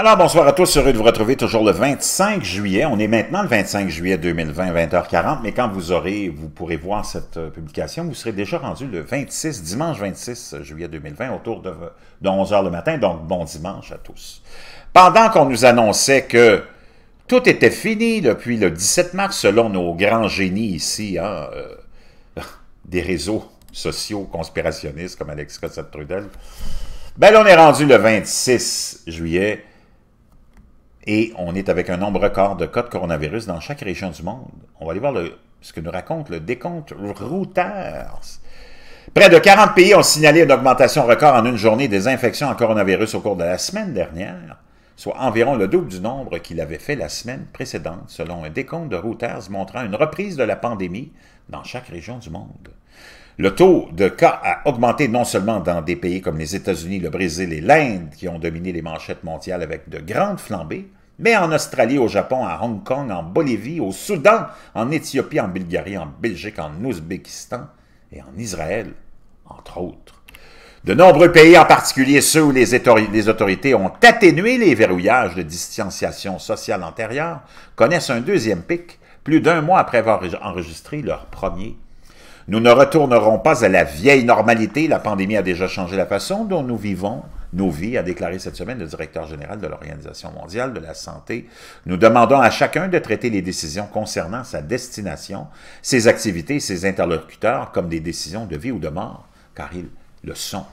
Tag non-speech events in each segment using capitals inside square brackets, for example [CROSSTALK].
Alors, bonsoir à tous. Heureux de vous retrouver toujours le 25 juillet. On est maintenant le 25 juillet 2020, 20h40. Mais quand vous aurez, vous pourrez voir cette euh, publication, vous serez déjà rendu le 26, dimanche 26 juillet 2020, autour de, 11h le matin. Donc, bon dimanche à tous. Pendant qu'on nous annonçait que tout était fini depuis le 17 mars, selon nos grands génies ici, hein, euh, [LAUGHS] des réseaux sociaux conspirationnistes comme Alex Cossette-Trudel, ben on est rendu le 26 juillet et on est avec un nombre record de cas de coronavirus dans chaque région du monde. On va aller voir ce que nous raconte le décompte Routers. Près de 40 pays ont signalé une augmentation record en une journée des infections en coronavirus au cours de la semaine dernière, soit environ le double du nombre qu'il avait fait la semaine précédente, selon un décompte de Routers montrant une reprise de la pandémie dans chaque région du monde. Le taux de cas a augmenté non seulement dans des pays comme les États-Unis, le Brésil et l'Inde, qui ont dominé les manchettes mondiales avec de grandes flambées, mais en Australie, au Japon, à Hong Kong, en Bolivie, au Soudan, en Éthiopie, en Bulgarie, en Belgique, en Ouzbékistan et en Israël, entre autres. De nombreux pays, en particulier ceux où les, autorités ont atténué les verrouillages de distanciation sociale antérieure, connaissent un deuxième pic, plus d'un mois après avoir enregistré leur premier. Nous ne retournerons pas à la vieille normalité, la pandémie a déjà changé la façon dont nous vivons Novi a déclaré cette semaine, le directeur général de l'Organisation mondiale de la santé, nous demandons à chacun de traiter les décisions concernant sa destination, ses activités ses interlocuteurs comme des décisions de vie ou de mort, car ils le sont.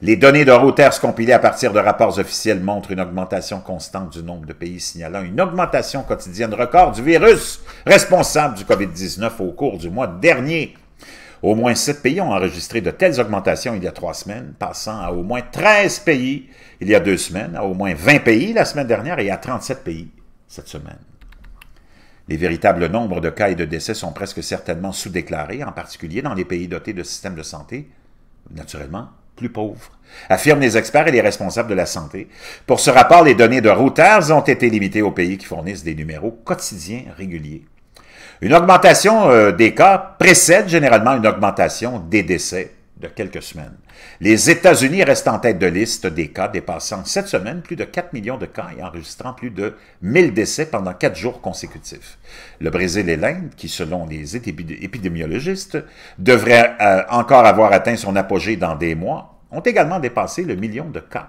Les données de Reuters compilées à partir de rapports officiels montrent une augmentation constante du nombre de pays signalant une augmentation quotidienne record du virus responsable du COVID-19 au cours du mois dernier. Au moins sept pays ont enregistré de telles augmentations il y a trois semaines, passant à au moins 13 pays il y a deux semaines, à au moins 20 pays la semaine dernière et à 37 pays cette semaine. Les véritables nombres de cas et de décès sont presque certainement sous-déclarés, en particulier dans les pays dotés de systèmes de santé, naturellement, plus pauvres, affirment les experts et les responsables de la santé. Pour ce rapport, les données de routeurs ont été limitées aux pays qui fournissent des numéros quotidiens réguliers. Une augmentation euh, des cas précède généralement une augmentation des décès de quelques semaines. Les États-Unis restent en tête de liste des cas dépassant cette semaine plus de 4 millions de cas et enregistrant plus de 1000 décès pendant 4 jours consécutifs. Le Brésil et l'Inde, qui selon les épidémiologistes devraient euh, encore avoir atteint son apogée dans des mois, ont également dépassé le million de cas.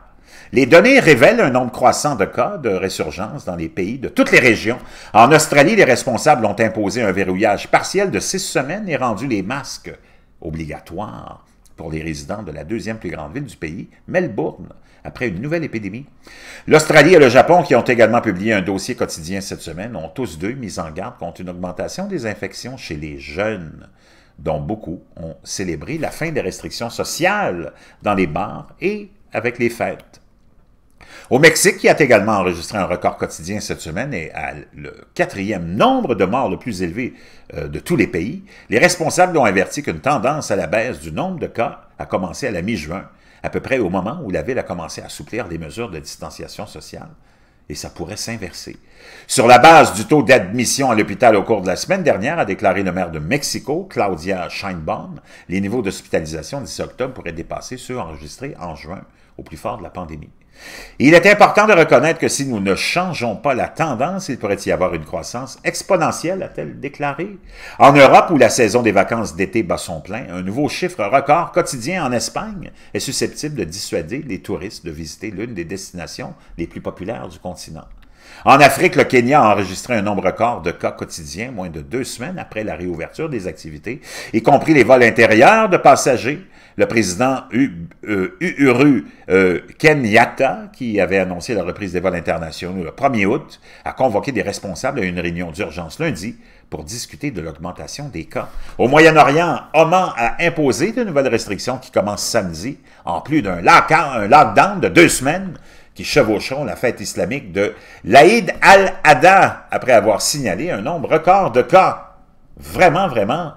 Les données révèlent un nombre croissant de cas de résurgence dans les pays de toutes les régions. En Australie, les responsables ont imposé un verrouillage partiel de six semaines et rendu les masques obligatoires pour les résidents de la deuxième plus grande ville du pays, Melbourne, après une nouvelle épidémie. L'Australie et le Japon, qui ont également publié un dossier quotidien cette semaine, ont tous deux mis en garde contre une augmentation des infections chez les jeunes dont beaucoup ont célébré la fin des restrictions sociales dans les bars et avec les fêtes. Au Mexique, qui a également enregistré un record quotidien cette semaine et a le quatrième nombre de morts le plus élevé euh, de tous les pays, les responsables ont averti qu'une tendance à la baisse du nombre de cas a commencé à la mi-juin, à peu près au moment où la ville a commencé à assouplir les mesures de distanciation sociale et ça pourrait s'inverser. Sur la base du taux d'admission à l'hôpital au cours de la semaine dernière, a déclaré le maire de Mexico, Claudia Scheinbaum, les niveaux d'hospitalisation d'ici octobre pourraient dépasser ceux enregistrés en juin, au plus fort de la pandémie. Il est important de reconnaître que si nous ne changeons pas la tendance, il pourrait y avoir une croissance exponentielle, a-t-elle déclaré. En Europe, où la saison des vacances d'été bat son plein, un nouveau chiffre record quotidien en Espagne est susceptible de dissuader les touristes de visiter l'une des destinations les plus populaires du continent. En Afrique, le Kenya a enregistré un nombre record de cas quotidiens moins de deux semaines après la réouverture des activités, y compris les vols intérieurs de passagers le président Uhuru euh, Kenyatta, qui avait annoncé la reprise des vols internationaux le 1er août, a convoqué des responsables à une réunion d'urgence lundi pour discuter de l'augmentation des cas. Au Moyen-Orient, Oman a imposé de nouvelles restrictions qui commencent samedi, en plus d'un lockdown de deux semaines qui chevaucheront la fête islamique de l'Aïd al-Adha après avoir signalé un nombre record de cas. Vraiment, vraiment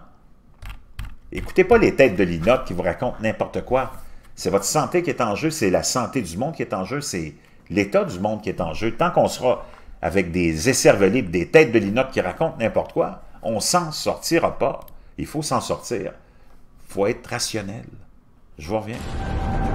Écoutez pas les têtes de linotte qui vous racontent n'importe quoi. C'est votre santé qui est en jeu, c'est la santé du monde qui est en jeu, c'est l'état du monde qui est en jeu. Tant qu'on sera avec des esservelés, des têtes de linotte qui racontent n'importe quoi, on s'en sortira pas. Il faut s'en sortir. Il faut être rationnel. Je vous reviens.